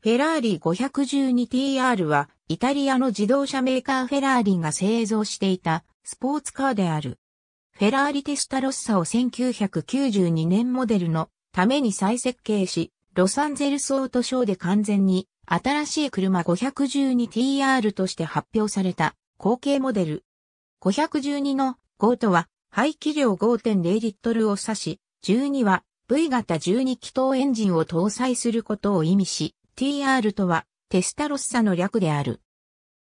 フェラーリ 512TR はイタリアの自動車メーカーフェラーリが製造していたスポーツカーである。フェラーリテスタロッサを1992年モデルのために再設計し、ロサンゼルスオートショーで完全に新しい車 512TR として発表された後継モデル。512の5とは排気量5.0リットルを指し、12は V 型12気筒エンジンを搭載することを意味し、TR とは、テスタロッサの略である。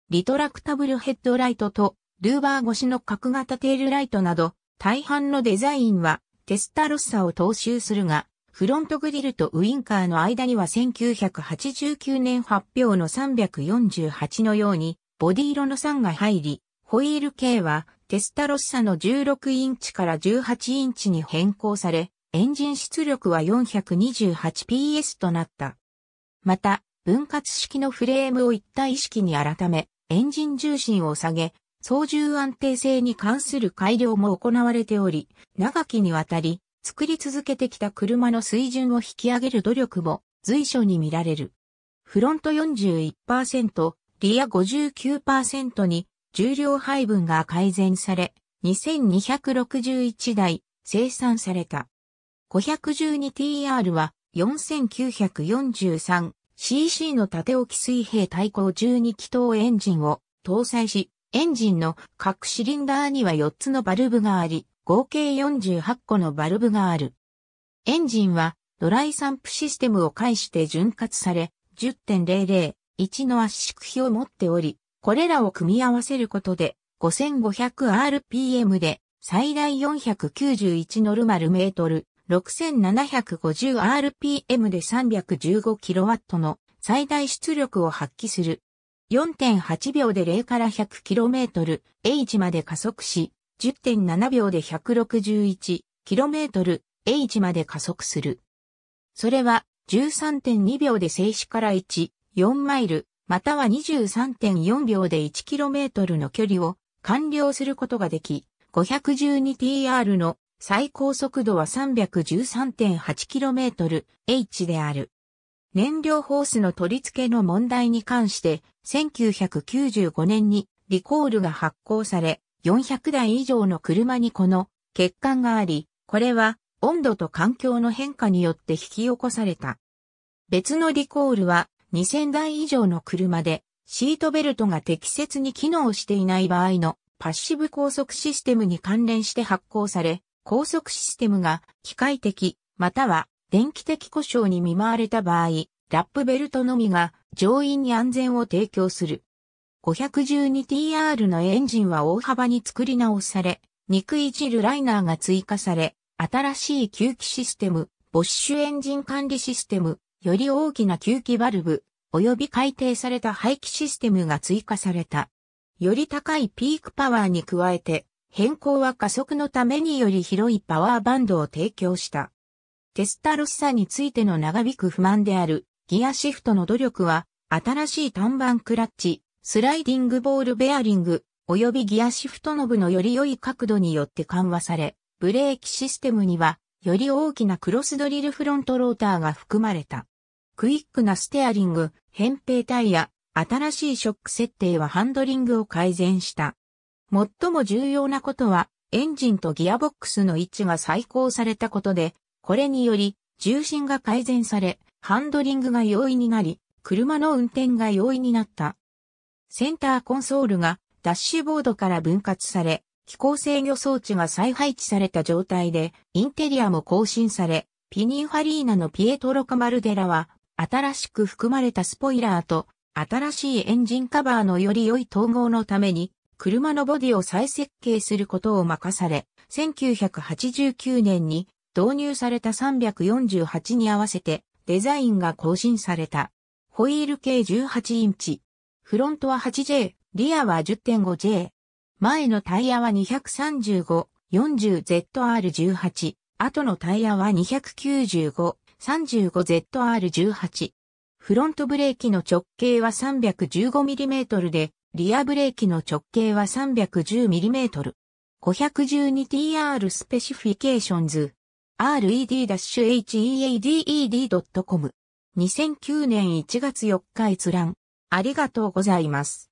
リトラクタブルヘッドライトと、ルーバー越しの角型テールライトなど、大半のデザインは、テスタロッサを踏襲するが、フロントグリルとウインカーの間には1989年発表の348のように、ボディ色の3が入り、ホイール系は、テスタロッサの16インチから18インチに変更され、エンジン出力は 428PS となった。また、分割式のフレームを一体式に改め、エンジン重心を下げ、操縦安定性に関する改良も行われており、長きにわたり、作り続けてきた車の水準を引き上げる努力も随所に見られる。フロント41%、リア59%に重量配分が改善され、2261台生産された。512TR は 4943cc の縦置き水平対向12気筒エンジンを搭載し、エンジンの各シリンダーには4つのバルブがあり、合計48個のバルブがある。エンジンはドライサンプシステムを介して潤滑され、10.001の圧縮比を持っており、これらを組み合わせることで 5500rpm で最大491ノルマルメートル、6750rpm で 315kW の最大出力を発揮する。4.8秒で0から 100km、H まで加速し、10.7秒で 161km、H まで加速する。それは13.2秒で静止から1、4マイル、または23.4秒で 1km の距離を完了することができ、512TR の最高速度は 313.8km/h である。燃料ホースの取り付けの問題に関して、1995年にリコールが発行され、400台以上の車にこの欠陥があり、これは温度と環境の変化によって引き起こされた。別のリコールは2000台以上の車でシートベルトが適切に機能していない場合のパッシブ高速システムに関連して発行され、高速システムが機械的または電気的故障に見舞われた場合、ラップベルトのみが乗員に安全を提供する。512TR のエンジンは大幅に作り直され、肉いじるライナーが追加され、新しい吸気システム、ボッシュエンジン管理システム、より大きな吸気バルブ、及び改定された排気システムが追加された。より高いピークパワーに加えて、変更は加速のためにより広いパワーバンドを提供した。テスタロッサについての長引く不満であるギアシフトの努力は新しい短板クラッチ、スライディングボールベアリング及びギアシフトノブのより良い角度によって緩和され、ブレーキシステムにはより大きなクロスドリルフロントローターが含まれた。クイックなステアリング、扁平タイヤ、新しいショック設定はハンドリングを改善した。最も重要なことは、エンジンとギアボックスの位置が再考されたことで、これにより、重心が改善され、ハンドリングが容易になり、車の運転が容易になった。センターコンソールがダッシュボードから分割され、機構制御装置が再配置された状態で、インテリアも更新され、ピニンファリーナのピエトロ・カマルデラは、新しく含まれたスポイラーと、新しいエンジンカバーのより良い統合のために、車のボディを再設計することを任され、1989年に導入された348に合わせてデザインが更新された。ホイール系18インチ。フロントは 8J、リアは 10.5J。前のタイヤは 235-40ZR18。後のタイヤは 295-35ZR18。フロントブレーキの直径は 315mm で、リアブレーキの直径は 310mm。512TR スペシフィケーションズ red-headed.com 2009年1月4日閲覧ありがとうございます。